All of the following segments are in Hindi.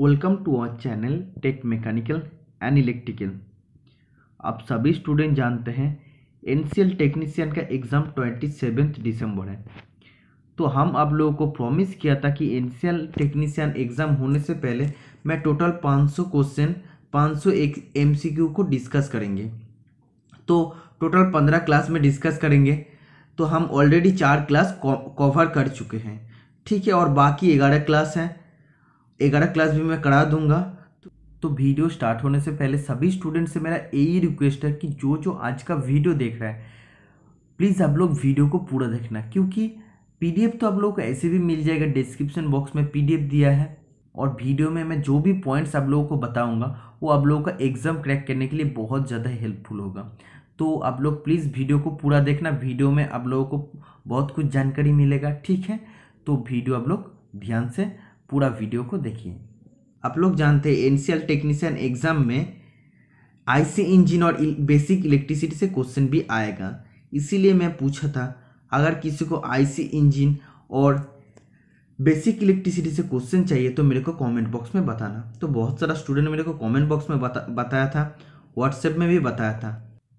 welcome to our channel tech mechanical and electrical आप सभी स्टूडेंट जानते हैं एल टेक्नीशियन का एग्ज़ाम ट्वेंटी सेवेंथ दिसंबर है तो हम आप लोगों को प्रॉमिस किया था कि एल टेक्नीशियन एग्ज़ाम होने से पहले मैं टोटल 500 क्वेश्चन 500 एक क्यू को डिस्कस करेंगे तो टोटल पंद्रह क्लास में डिस्कस करेंगे तो हम ऑलरेडी चार क्लास कवर कर चुके हैं ठीक है और बाकी ग्यारह क्लास हैं ग्यारह क्लास भी मैं करा दूंगा तो, तो वीडियो स्टार्ट होने से पहले सभी स्टूडेंट से मेरा यही रिक्वेस्ट है कि जो जो आज का वीडियो देख रहा है प्लीज़ आप लोग वीडियो को पूरा देखना क्योंकि पीडीएफ तो आप लोगों को ऐसे भी मिल जाएगा डिस्क्रिप्शन बॉक्स में पीडीएफ दिया है और वीडियो में मैं जो भी पॉइंट्स आप लोगों को बताऊंगा वो आप लोगों का एग्ज़ाम क्रैक करने के लिए बहुत ज़्यादा हेल्पफुल होगा तो आप लोग प्लीज़ वीडियो को पूरा देखना वीडियो में आप लोगों को बहुत कुछ जानकारी मिलेगा ठीक है तो वीडियो आप लोग ध्यान से पूरा वीडियो को देखिए आप लोग जानते हैं एनसीएल टेक्नीशियन एग्ज़ाम में आईसी इंजन और बेसिक इलेक्ट्रिसिटी से क्वेश्चन भी आएगा इसीलिए मैं पूछा था अगर किसी को आईसी इंजन और बेसिक इलेक्ट्रिसिटी से क्वेश्चन चाहिए तो मेरे को कमेंट बॉक्स में बताना तो बहुत सारा स्टूडेंट मेरे को कमेंट बॉक्स में बता बताया था व्हाट्सएप में भी बताया था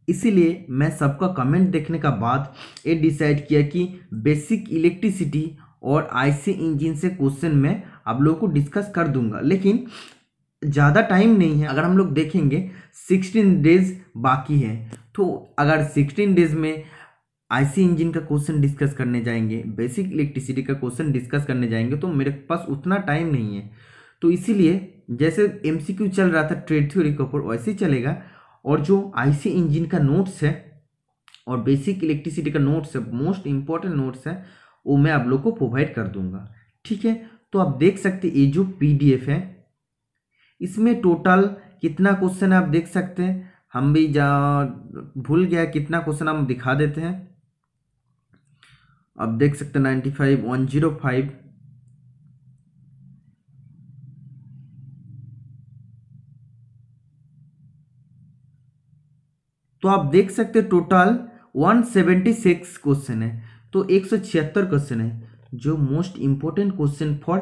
इसीलिए मैं सबका कमेंट देखने का बाद ये डिसाइड किया कि बेसिक इलेक्ट्रिसिटी और आईसी इंजन से क्वेश्चन में आप लोगों को डिस्कस कर दूंगा लेकिन ज़्यादा टाइम नहीं है अगर हम लोग देखेंगे सिक्सटीन डेज बाकी है तो अगर सिक्सटीन डेज में आईसी इंजन का क्वेश्चन डिस्कस करने जाएंगे बेसिक इलेक्ट्रिसिटी का क्वेश्चन डिस्कस करने जाएंगे तो मेरे पास उतना टाइम नहीं है तो इसीलिए जैसे एमसीक्यू चल रहा था ट्रेड थ्योरी के ऊपर वैसे ही चलेगा और जो आईसी इंजन का नोट्स है और बेसिक इलेक्ट्रिसिटी का नोट्स है मोस्ट इम्पॉर्टेंट नोट्स है वो मैं आप लोग को प्रोवाइड कर दूंगा ठीक है तो आप देख सकते ये जो पीडीएफ है इसमें टोटल कितना क्वेश्चन आप देख सकते हैं हम भी जा भूल गया कितना क्वेश्चन हम दिखा देते हैं आप देख सकते ninety five one zero five तो आप देख सकते total one seventy six question है तो एक सौ छिहत्तर क्वेश्चन है जो most important question for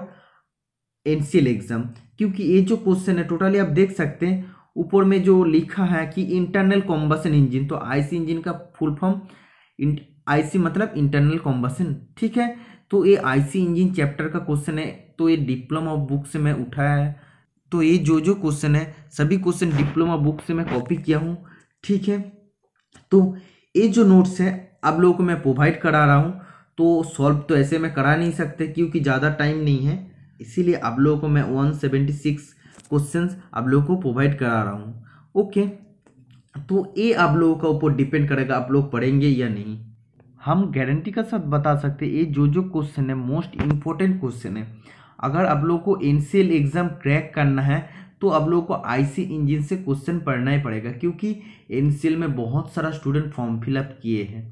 an exam क्योंकि ये जो क्वेश्चन है टोटली आप देख सकते हैं ऊपर में जो लिखा है कि इंटरनल कॉम्बसन इंजन तो आई इंजन का फुल फॉर्म आईसी मतलब इंटरनल कॉम्बसन ठीक है तो ये आईसी इंजन चैप्टर का क्वेश्चन है तो ये डिप्लोमा बुक से मैं उठाया है तो ये जो जो क्वेश्चन है सभी क्वेश्चन डिप्लोमा बुक से मैं कॉपी किया हूँ ठीक है तो ये जो नोट्स है आप लोगों को मैं प्रोवाइड करा रहा हूँ तो सॉल्व तो ऐसे में करा नहीं सकते क्योंकि ज़्यादा टाइम नहीं है इसीलिए आप लोगों को मैं वन सेवेंटी सिक्स क्वेश्चन आप लोगों को प्रोवाइड करा रहा हूँ ओके तो ये आप लोगों का ऊपर डिपेंड करेगा आप लोग पढ़ेंगे या नहीं हम गारंटी का साथ बता सकते ये जो जो क्वेश्चन है मोस्ट इम्पोर्टेंट क्वेश्चन है अगर आप लोग को एन एग्ज़ाम क्रैक करना है तो आप लोगों को आईसी इंजन से क्वेश्चन पढ़ना ही पड़ेगा क्योंकि एन में बहुत सारा स्टूडेंट फॉर्म फिलअप किए हैं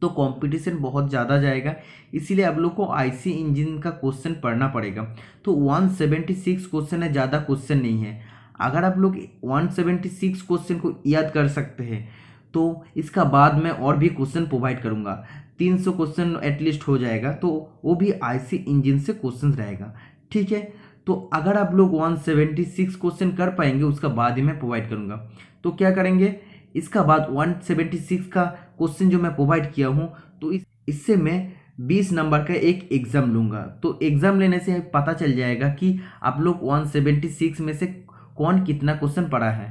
तो कंपटीशन बहुत ज़्यादा जाएगा इसीलिए आप लोग को आईसी इंजन का क्वेश्चन पढ़ना पड़ेगा तो 176 क्वेश्चन है ज़्यादा क्वेश्चन नहीं है अगर आप लोग 176 क्वेश्चन को याद कर सकते हैं तो इसका बाद में और भी क्वेश्चन प्रोवाइड करूँगा 300 क्वेश्चन एटलीस्ट हो जाएगा तो वो भी आईसी इंजन से क्वेश्चन रहेगा ठीक है तो अगर आप लोग 176 क्वेश्चन कर पाएंगे उसका बाद ही मैं प्रोवाइड करूँगा तो क्या करेंगे इसका बाद 176 का क्वेश्चन जो मैं प्रोवाइड किया हूँ तो इससे मैं बीस नंबर का एक एग्ज़ाम लूँगा तो एग्ज़ाम लेने से पता चल जाएगा कि आप लोग वन सेवेंटी सिक्स में से कौन कितना क्वेश्चन पढ़ा है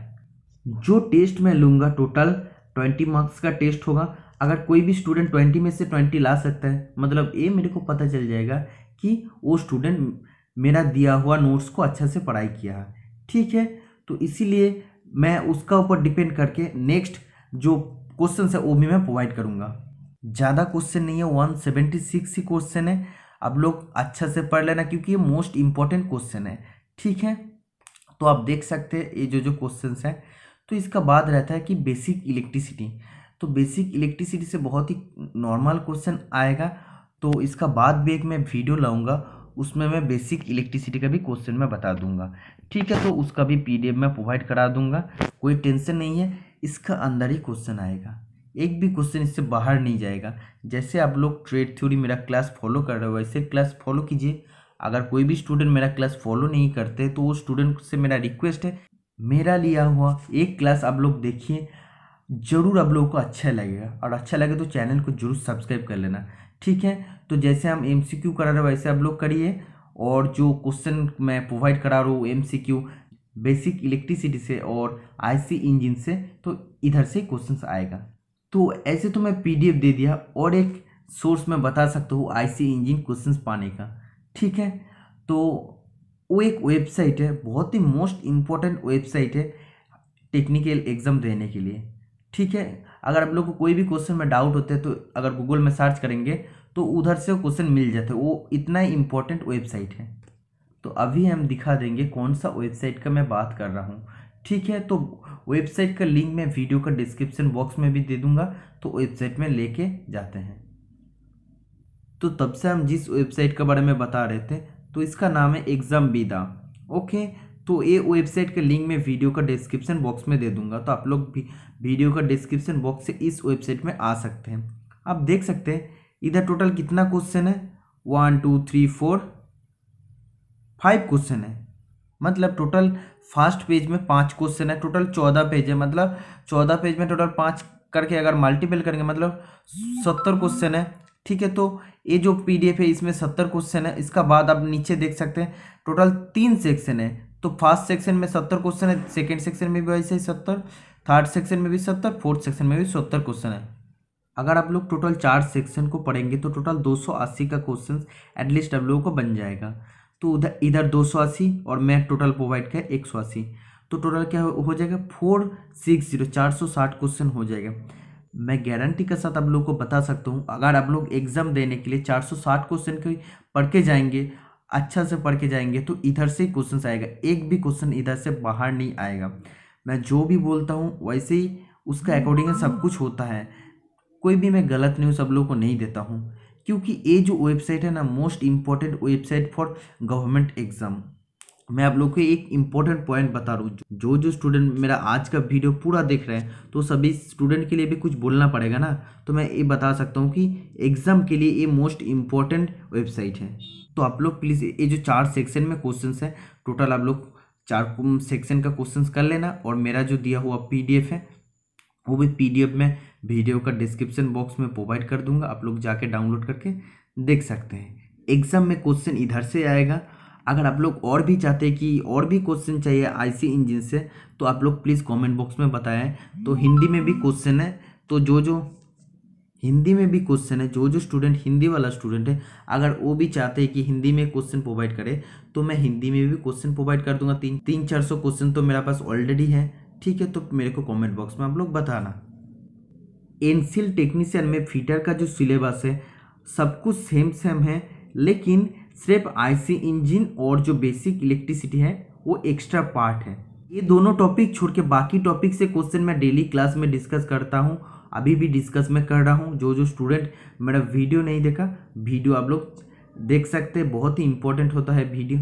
जो टेस्ट मैं लूँगा टोटल ट्वेंटी मार्क्स का टेस्ट होगा अगर कोई भी स्टूडेंट ट्वेंटी में से ट्वेंटी ला सकता है मतलब ये मेरे को पता चल जाएगा कि वो स्टूडेंट मेरा दिया हुआ नोट्स को अच्छा से पढ़ाई किया है ठीक है तो इसीलिए मैं उसका ऊपर डिपेंड करके नेक्स्ट जो क्वेश्चन है वो भी मैं प्रोवाइड करूँगा ज़्यादा क्वेश्चन नहीं है वन सेवेंटी सिक्स ही क्वेश्चन है आप लोग अच्छा से पढ़ लेना क्योंकि ये मोस्ट इम्पॉर्टेंट क्वेश्चन है ठीक है तो आप देख सकते हैं ये जो जो क्वेश्चन हैं तो इसका बाद रहता है कि बेसिक इलेक्ट्रिसिटी तो बेसिक इलेक्ट्रिसिटी से बहुत ही नॉर्मल क्वेश्चन आएगा तो इसका बाद भी एक मैं वीडियो लाऊंगा उसमें मैं बेसिक इलेक्ट्रिसिटी का भी क्वेश्चन मैं बता दूंगा ठीक है तो उसका भी पीडीएफ मैं प्रोवाइड करा दूंगा कोई टेंशन नहीं है इसका अंदर ही क्वेश्चन आएगा एक भी क्वेश्चन इससे बाहर नहीं जाएगा जैसे आप लोग ट्रेड थ्योरी मेरा क्लास फॉलो कर रहे हो वैसे क्लास फॉलो कीजिए अगर कोई भी स्टूडेंट मेरा क्लास फॉलो नहीं करते तो वो स्टूडेंट से मेरा रिक्वेस्ट है मेरा लिया हुआ एक क्लास आप लोग देखिए ज़रूर आप लोगों को अच्छा लगेगा और अच्छा लगे तो चैनल को जरूर सब्सक्राइब कर लेना ठीक है तो जैसे हम एम करा रहे वैसे आप लोग करिए और जो क्वेश्चन मैं प्रोवाइड करा रहा हूँ एम बेसिक इलेक्ट्रिसिटी से और आईसी इंजन से तो इधर से क्वेश्चन आएगा तो ऐसे तो मैं पीडीएफ दे दिया और एक सोर्स में बता सकता हूँ आईसी इंजन क्वेश्चन पाने का ठीक है तो वो एक वेबसाइट है बहुत ही मोस्ट इम्पॉर्टेंट वेबसाइट है टेक्निकल एग्ज़ाम देने के लिए ठीक है अगर आप लोग को कोई भी क्वेश्चन में डाउट होते हैं तो अगर गूगल में सर्च करेंगे तो उधर से क्वेश्चन मिल जाते वो इतना ही इम्पोर्टेंट वेबसाइट है तो अभी हम दिखा देंगे कौन सा वेबसाइट का मैं बात कर रहा हूँ ठीक है तो वेबसाइट का लिंक मैं वीडियो का डिस्क्रिप्शन बॉक्स में भी दे दूंगा तो वेबसाइट में लेके जाते हैं तो तब से हम जिस वेबसाइट के बारे में बता रहे थे तो इसका नाम है एग्ज़ाम बीदा ओके तो ये वेबसाइट का लिंक मैं वीडियो का डिस्क्रिप्शन बॉक्स में दे दूंगा तो आप लोग भी वीडियो का डिस्क्रिप्शन बॉक्स से इस वेबसाइट में आ सकते हैं आप देख सकते हैं इधर टोटल कितना क्वेश्चन है one two three four five question है मतलब टोटल फर्स्ट पेज में पांच क्वेश्चन है टोटल चौदह पेज है मतलब चौदह पेज में टोटल पांच करके अगर मल्टीपल करेंगे मतलब सत्तर क्वेश्चन है ठीक है तो ये जो पीडीएफ है इसमें सत्तर क्वेश्चन है इसका बाद आप नीचे देख सकते हैं टोटल तीन सेक्शन है तो फर्स्ट सेक्शन में सत्तर क्वेश्चन है सेकेंड सेक्शन में भी वैसे ही सत्तर थर्ड सेक्शन में भी सत्तर फोर्थ सेक्शन में भी सत्तर क्वेश्चन है अगर आप लोग टोटल चार सेक्शन को पढ़ेंगे तो टोटल अस्सी का क्वेश्चन एटलीस्ट आप लोगों को बन जाएगा तो उधर इधर दो सौ अस्सी और मैं टोटल प्रोवाइड किया एक सौ अस्सी तो टोटल क्या हो जाएगा फोर सिक्स जीरो चार सौ साठ क्वेश्चन हो जाएगा मैं गारंटी के साथ आप लोग को बता सकता हूँ अगर आप लोग एग्ज़ाम देने के लिए चार सौ साठ क्वेश्चन के पढ़ के जाएंगे अच्छा से पढ़ के जाएंगे तो इधर से क्वेश्चन आएगा एक भी क्वेश्चन इधर से बाहर नहीं आएगा मैं जो भी बोलता हूँ वैसे ही उसका अकॉर्डिंग सब कुछ होता है कोई भी मैं गलत न्यूज़ सब लोग को नहीं देता हूँ क्योंकि ये जो वेबसाइट है ना most important website for government exam मैं आप लोग को एक इम्पॉर्टेंट पॉइंट बता रहा हूँ जो जो स्टूडेंट मेरा आज का वीडियो पूरा देख रहे हैं तो सभी स्टूडेंट के लिए भी कुछ बोलना पड़ेगा ना तो मैं ये बता सकता हूँ कि एग्ज़ाम के लिए ये मोस्ट इम्पॉर्टेंट वेबसाइट है तो आप लोग प्लीज़ ये जो चार सेक्शन में क्वेश्चन है टोटल आप लोग चार सेक्शन का क्वेश्चन कर लेना और मेरा जो दिया हुआ पी है वो भी पीडीएफ में वीडियो का डिस्क्रिप्शन बॉक्स में प्रोवाइड कर दूंगा आप लोग जाके डाउनलोड करके देख सकते हैं एग्ज़ाम में क्वेश्चन इधर से आएगा अगर आप लोग और भी चाहते हैं कि और भी क्वेश्चन चाहिए आईसी इंजन से तो आप लोग प्लीज़ कमेंट बॉक्स में बताएं तो हिंदी में भी क्वेश्चन है तो जो जो हिंदी में भी क्वेश्चन है जो जो स्टूडेंट हिंदी वाला स्टूडेंट है अगर वो भी चाहते हैं कि हिंदी में क्वेश्चन प्रोवाइड करे तो मैं हिंदी में भी क्वेश्चन प्रोवाइड कर दूंगा तीन तीन चार सौ क्वेश्चन तो मेरा पास ऑलरेडी है ठीक है तो मेरे को कमेंट बॉक्स में आप लोग बताना एनसील टेक्नीशियन में फीटर का जो सिलेबस है सब कुछ सेम सेम है लेकिन सिर्फ आईसी इंजन और जो बेसिक इलेक्ट्रिसिटी है वो एक्स्ट्रा पार्ट है ये दोनों टॉपिक छोड़ के बाकी टॉपिक से क्वेश्चन मैं डेली क्लास में डिस्कस करता हूँ अभी भी डिस्कस में कर रहा हूँ जो जो स्टूडेंट मेरा वीडियो नहीं देखा वीडियो आप लोग देख सकते हैं बहुत ही इंपॉर्टेंट होता है वीडियो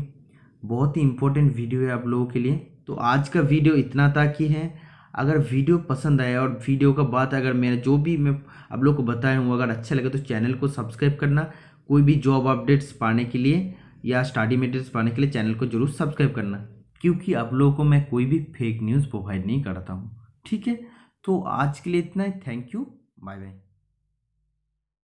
बहुत ही इंपॉर्टेंट वीडियो है आप लोगों के लिए तो आज का वीडियो इतना तक ही है अगर वीडियो पसंद आए और वीडियो का बात अगर मैंने जो भी मैं आप लोग को बताया हूँ अगर अच्छा लगे तो चैनल को सब्सक्राइब करना कोई भी जॉब अपडेट्स पाने के लिए या स्टडी मेटेरियल्स पाने के लिए चैनल को जरूर सब्सक्राइब करना क्योंकि आप लोगों को मैं कोई भी फेक न्यूज़ प्रोवाइड नहीं करता हूँ ठीक है तो आज के लिए इतना ही थैंक यू बाय बाय